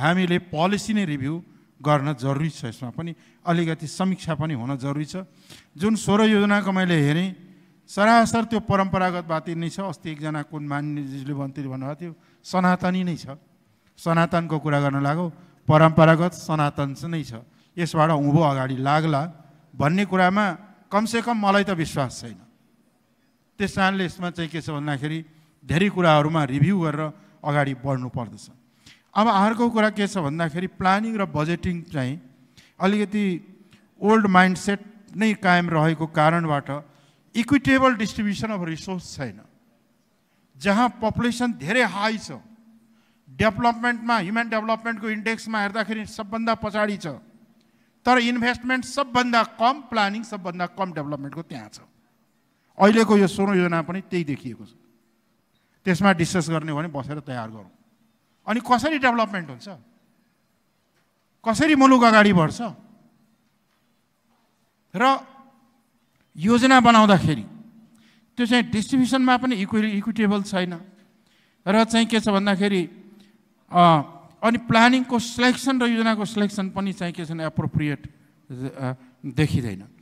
हामीले पोलिसी नै रिभ्यू गर्न जरुरी छ यसमा पनि अलिकति समीक्षा पनि हुन जरुरी छ जुन स्वर योजनाको मैले हेरेँ सरासर त्यो परम्परागत बाती नै छ अस्ति एकजना कुन मान्यजीले मन्त्री भन्नुभएको थियो सनातनी नै छ सनातनको कुरा गर्न लाग्यो परम्परागत सनातन नै छ यसबाट उँभो अगाडि लाग्ला भन्ने कुरामा कमसेकम मलाई त विश्वास छैन त्यस कारणले यसमा चाहिँ के छ भन्दाखेरि धेरै कुराहरूमा रिभ्यू गरेर अगाडि बढ्नु पर्दछ अब अर्को कुरा के छ भन्दाखेरि प्लानिङ र बजेटिङ चाहिँ अलिकति ओल्ड माइन्ड सेट नै कायम रहेको कारणबाट इक्विटेबल डिस्ट्रिब्युसन अफ रिसोर्स छैन जहाँ पपुलेसन धेरै हाई छ डेभलपमेन्टमा ह्युमन डेभलपमेन्टको इन्डेक्समा हेर्दाखेरि सबभन्दा पछाडि छ तर इन्भेस्टमेन्ट सबभन्दा कम प्लानिङ सबभन्दा कम डेभलपमेन्टको त्यहाँ छ अहिलेको यो सोनो योजना पनि त्यही देखिएको छ त्यसमा डिस्कस गर्ने हो भने बसेर तयार गरौँ अनि कसरी डेभलपमेन्ट हुन्छ कसरी मुलुक अगाडि बढ्छ र योजना बनाउँदाखेरि त्यो चाहिँ डिस्ट्रिब्युसनमा पनि इक्वि इक्विटेबल छैन र चाहिँ के छ भन्दाखेरि अनि प्लानिङको सेलेक्सन र योजनाको सेलेक्सन पनि चाहिँ के छ भने एप्रोप्रिएट देखिँदैन